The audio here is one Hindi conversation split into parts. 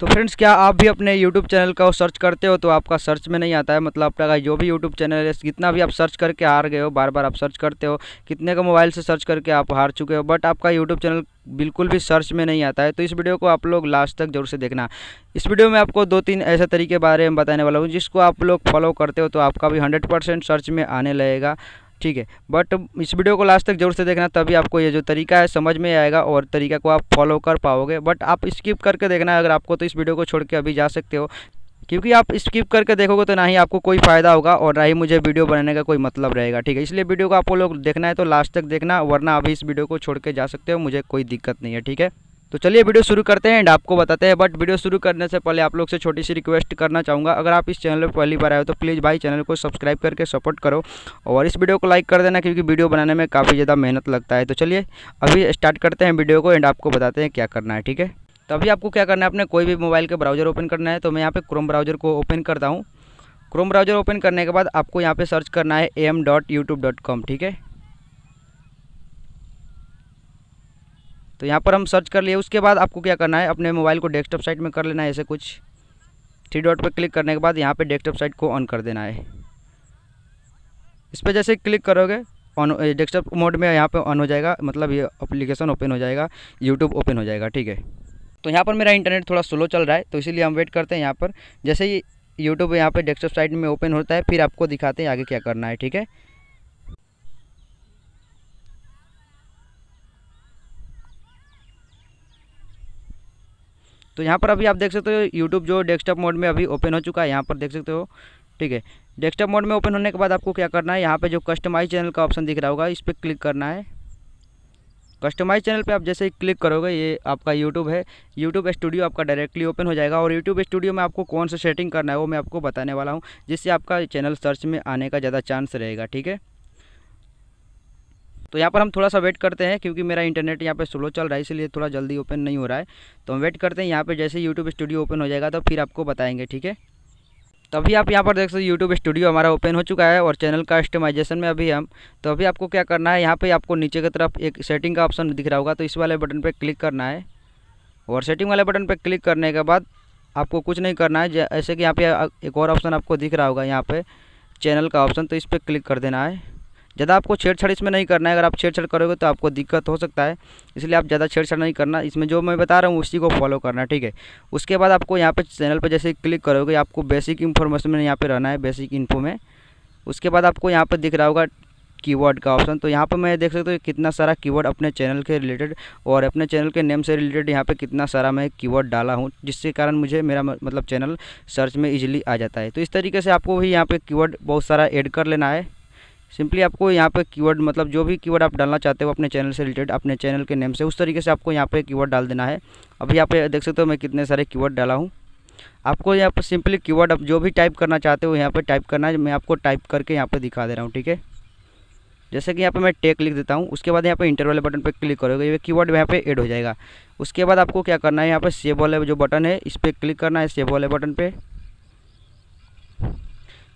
तो फ्रेंड्स क्या आप भी अपने यूट्यूब चैनल का सर्च करते हो तो आपका सर्च में नहीं आता है मतलब आपका जो भी यूट्यूब चैनल है कितना भी आप सर्च करके हार गए हो बार बार आप सर्च करते हो कितने का मोबाइल से सर्च करके आप हार चुके हो बट आपका यूट्यूब चैनल बिल्कुल भी सर्च में नहीं आता है तो इस वीडियो को आप लोग लास्ट तक जरूर से देखना इस वीडियो में आपको दो तीन ऐसे तरीके बारे में बताने वाला हूँ जिसको आप लोग फॉलो करते हो तो आपका भी हंड्रेड सर्च में आने लगेगा ठीक है बट इस वीडियो को लास्ट तक जरूर से देखना तभी आपको ये जो तरीका है समझ में आएगा और तरीका को आप फॉलो कर पाओगे बट आप स्किप करके देखना अगर आपको तो इस वीडियो को छोड़ के अभी जा सकते हो क्योंकि आप स्किप करके देखोगे तो ना ही आपको कोई फ़ायदा होगा और ना ही मुझे वीडियो बनाने का कोई मतलब रहेगा ठीक है इसलिए वीडियो को आपको लोग देखना है तो लास्ट तक देखना वरना अभी इस वीडियो को छोड़ के जा सकते हो मुझे कोई दिक्कत नहीं है ठीक है तो चलिए वीडियो शुरू करते हैं एंड आपको बताते हैं बट वीडियो शुरू करने से पहले आप लोग से छोटी सी रिक्वेस्ट करना चाहूँगा अगर आप इस चैनल पर पहली बार आए हो तो प्लीज़ भाई चैनल को सब्सक्राइब करके सपोर्ट करो और इस वीडियो को लाइक कर देना क्योंकि वीडियो बनाने में काफ़ी ज़्यादा मेहनत लगता है तो चलिए अभी स्टार्ट करते हैं वीडियो को एंड आपको बताते हैं क्या करना है ठीक है तो अभी आपको क्या करना है अपने कोई भी मोबाइल के ब्राउज़र ओपन करना है तो मैं यहाँ पर क्रोम ब्राउज़र को ओपन करता हूँ क्रोम ब्राउज़र ओपन करने के बाद आपको यहाँ पर सर्च करना है एम ठीक है तो यहाँ पर हम सर्च कर लिए उसके बाद आपको क्या करना है अपने मोबाइल को डेस्कटॉप साइट में कर लेना है ऐसे कुछ थ्री डॉट पर क्लिक करने के बाद यहाँ पर डेस्कटॉप साइट को ऑन कर देना है इस पर जैसे क्लिक करोगे ऑन डेस्कटॉप मोड में यहाँ पे ऑन हो जाएगा मतलब ये अप्लीकेशन ओपन हो जाएगा यूट्यूब ओपन हो जाएगा ठीक है तो यहाँ पर मेरा इंटरनेट थोड़ा स्लो चल रहा है तो इसीलिए हम वेट करते हैं यहाँ पर जैसे ही यूट्यूब यहाँ पर डेस्कटॉप साइट में ओपन होता है फिर आपको दिखाते हैं आगे क्या करना है ठीक है तो यहाँ पर अभी आप देख सकते हो यूट्यूब जो डेस्कटॉप मोड में अभी ओपन हो चुका है यहाँ पर देख सकते हो ठीक है डेस्कटॉप मोड में ओपन होने के बाद आपको क्या करना है यहाँ पे जो कस्टमाइज चैनल का ऑप्शन दिख रहा होगा इस पर क्लिक करना है कस्टमाइज चैनल पे आप जैसे ही क्लिक करोगे ये आपका यूट्यूब है यूट्यूब स्टूडियो आपका डायरेक्टली ओपन हो जाएगा और यूट्यूब स्टूडियो में आपको कौन सा सेटिंग करना है वो मैं आपको बताने वाला हूँ जिससे आपका चैनल सर्च में आने का ज़्यादा चांस रहेगा ठीक है तो यहाँ पर हम थोड़ा सा वेट करते हैं क्योंकि मेरा इंटरनेट यहाँ पे स्लो चल रहा है इसलिए थोड़ा जल्दी ओपन नहीं हो रहा है तो हम वेट करते हैं यहाँ पे जैसे यूट्यूब स्टूडियो ओपन हो जाएगा तो फिर आपको बताएंगे ठीक है तभी आप यहाँ पर देख सकते यूट्यूब स्टूडियो हमारा ओपन हो चुका है और चैनल कस्टमाइजेशन में अभी हम तो अभी आपको क्या करना है यहाँ पर आपको नीचे की तरफ एक सेटिंग का ऑप्शन दिख रहा होगा तो इस वाले बटन पर क्लिक करना है और सेटिंग वाले बटन पर क्लिक करने के बाद आपको कुछ नहीं करना है जैसे कि यहाँ पे एक और ऑप्शन आपको दिख रहा होगा यहाँ पर चैनल का ऑप्शन तो इस पर क्लिक कर देना है ज़्यादा आपको छेड़छाड़ इसमें नहीं करना है अगर आप छेड़छाड़ करोगे तो आपको दिक्कत हो सकता है इसलिए आप ज़्यादा छेड़छाड़ नहीं करना इसमें जो मैं बता रहा हूँ उसी को फॉलो करना ठीक है उसके बाद आपको यहाँ पर चैनल पर जैसे क्लिक करोगे आपको बेसिक इन्फॉर्मेशन में यहाँ पर रहना है बेसिक इन्फो में उसके बाद आपको यहाँ पर दिख रहा होगा कीवर्ड का ऑप्शन तो यहाँ पर मैं देख सकता हूँ कितना सारा कीवर्ड अपने चैनल के रिलेटेड और अपने चैनल के नेम से रिलेटेड यहाँ पे कितना सारा मैं कीवर्ड डाला हूँ जिसके कारण मुझे मेरा मतलब चैनल सर्च में इजीली आ जाता है तो इस तरीके से आपको भी यहाँ पे कीवर्ड बहुत सारा ऐड कर लेना है सिंपली आपको यहाँ पे कीवर्ड मतलब जो भी कीवर्ड आप डालना चाहते हो अपने चैनल से रिलेटेड अपने चैनल के नेम से उस तरीके से आपको यहाँ पे कीवर्ड डाल देना है अब यहाँ पे देख सकते हो मैं कितने सारे कीवर्ड डाला हूँ आपको यहाँ पर सिंपली कीवर्ड आप जो भी टाइप करना चाहते हो यहाँ पर टाइप करना है मैं आपको टाइप करके यहाँ पर दिखा दे रहा हूँ ठीक है जैसे कि यहाँ पर मैं टेक लिख देता हूँ उसके बाद यहाँ पर इंटर वाले बटन पर क्लिक करोगे ये कीवर्ड यहाँ पर एड हो जाएगा उसके बाद आपको क्या करना है यहाँ पर सेव वाले जो बटन है इस पर क्लिक करना है सेव वाले बटन पर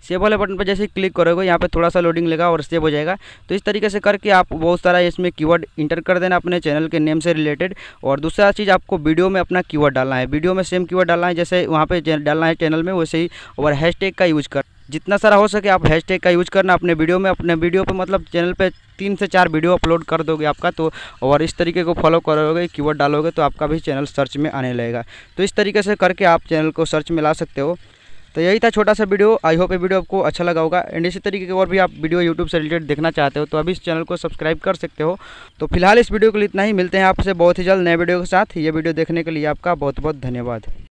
सेव वाले बटन पर जैसे ही क्लिक करोगे यहाँ पे थोड़ा सा लोडिंग लेगा और सेव हो जाएगा तो इस तरीके से करके आप बहुत सारा इसमें कीवर्ड इंटर कर देना अपने चैनल के नेम से रिलेटेड और दूसरा चीज़ आपको वीडियो में अपना कीवर्ड डालना है वीडियो में सेम कीवर्ड डालना है जैसे वहाँ पर डालना है चैनल में वैसे ही और हैशटैग का यूज़ कर जितना सारा हो सके आप हैशटैग का यूज़ करना अपने वीडियो में अपने वीडियो पर मतलब चैनल पर तीन से चार वीडियो अपलोड कर दोगे आपका तो और इस तरीके को फॉलो करोगे कीवर्ड डालोगे तो आपका भी चैनल सर्च में आने लगेगा तो इस तरीके से करके आप चैनल को सर्च में ला सकते हो तो यही था छोटा सा वीडियो आई होप ये वीडियो आपको अच्छा लगा होगा एंड इसी तरीके के और भी आप वीडियो यूट्यूब से रिलेटेड देखना चाहते हो तो अभी इस चैनल को सब्सक्राइब कर सकते हो तो फिलहाल इस वीडियो के लिए इतना ही मिलते हैं आपसे बहुत ही जल्द नए वीडियो के साथ ये वीडियो देखने के लिए आपका बहुत बहुत धन्यवाद